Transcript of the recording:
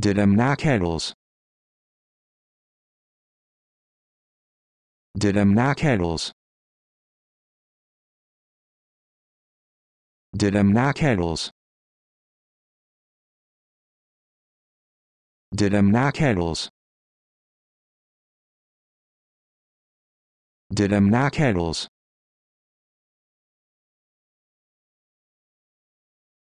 Did em na kettles. Did em na kettles. Did em na kettles. Did em na kettles. Did em na kettles.